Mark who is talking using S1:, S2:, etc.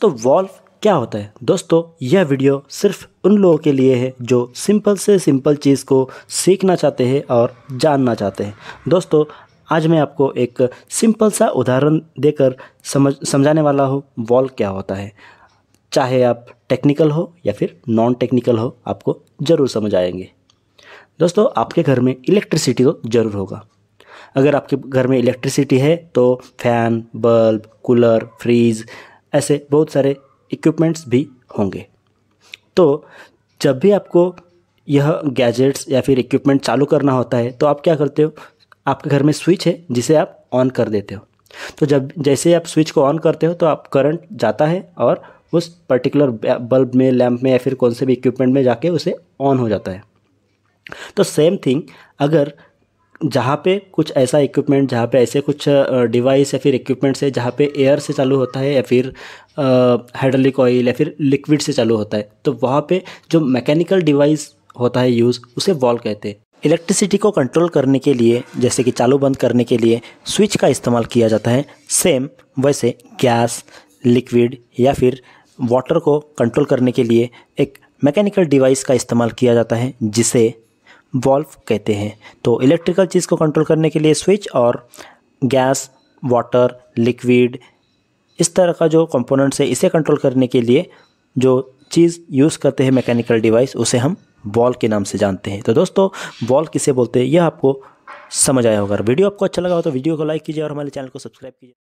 S1: तो वॉल्व क्या होता है दोस्तों यह वीडियो सिर्फ उन लोगों के लिए है जो सिंपल से सिंपल चीज़ को सीखना चाहते हैं और जानना चाहते हैं दोस्तों आज मैं आपको एक सिंपल सा उदाहरण देकर समझ समझाने वाला हूँ वॉल्व क्या होता है चाहे आप टेक्निकल हो या फिर नॉन टेक्निकल हो आपको ज़रूर समझ आएंगे दोस्तों आपके घर में इलेक्ट्रिसिटी तो ज़रूर होगा अगर आपके घर में इलेक्ट्रिसिटी है तो फैन बल्ब कूलर फ्रीज ऐसे बहुत सारे इक्विपमेंट्स भी होंगे तो जब भी आपको यह गैजेट्स या फिर इक्विपमेंट चालू करना होता है तो आप क्या करते हो आपके घर में स्विच है जिसे आप ऑन कर देते हो तो जब जैसे आप स्विच को ऑन करते हो तो आप करंट जाता है और उस पर्टिकुलर बल्ब में लैम्प में या फिर कौन से भी इक्विपमेंट में जाके उसे ऑन हो जाता है तो सेम थिंग अगर जहाँ पे कुछ ऐसा इक्विपमेंट जहाँ पे ऐसे कुछ डिवाइस या फिर इक्विपमेंट्स है जहाँ पे एयर से चालू होता है या फिर हाइड्रोलिक ऑयल या फिर लिक्विड से चालू होता है तो वहाँ पे जो मैकेनिकल डिवाइस होता है यूज़ उसे वॉल कहते हैं इलेक्ट्रिसिटी को कंट्रोल करने के लिए जैसे कि चालू बंद करने के लिए स्विच का इस्तेमाल किया जाता है सेम वैसे गैस लिक्विड या फिर वाटर को कंट्रोल करने के लिए एक मैकेनिकल डिवाइस का इस्तेमाल किया जाता है जिसे वॉल्व कहते हैं तो इलेक्ट्रिकल चीज़ को कंट्रोल करने के लिए स्विच और गैस वाटर लिक्विड इस तरह का जो कंपोनेंट है इसे कंट्रोल करने के लिए जो चीज़ यूज़ करते हैं मैकेनिकल डिवाइस उसे हम वॉल के नाम से जानते हैं तो दोस्तों वॉल किसे बोलते हैं यह आपको समझ आया होगा वीडियो आपको अच्छा लगा हो तो वीडियो को लाइक कीजिए और हमारे चैनल को सब्सक्राइब कीजिए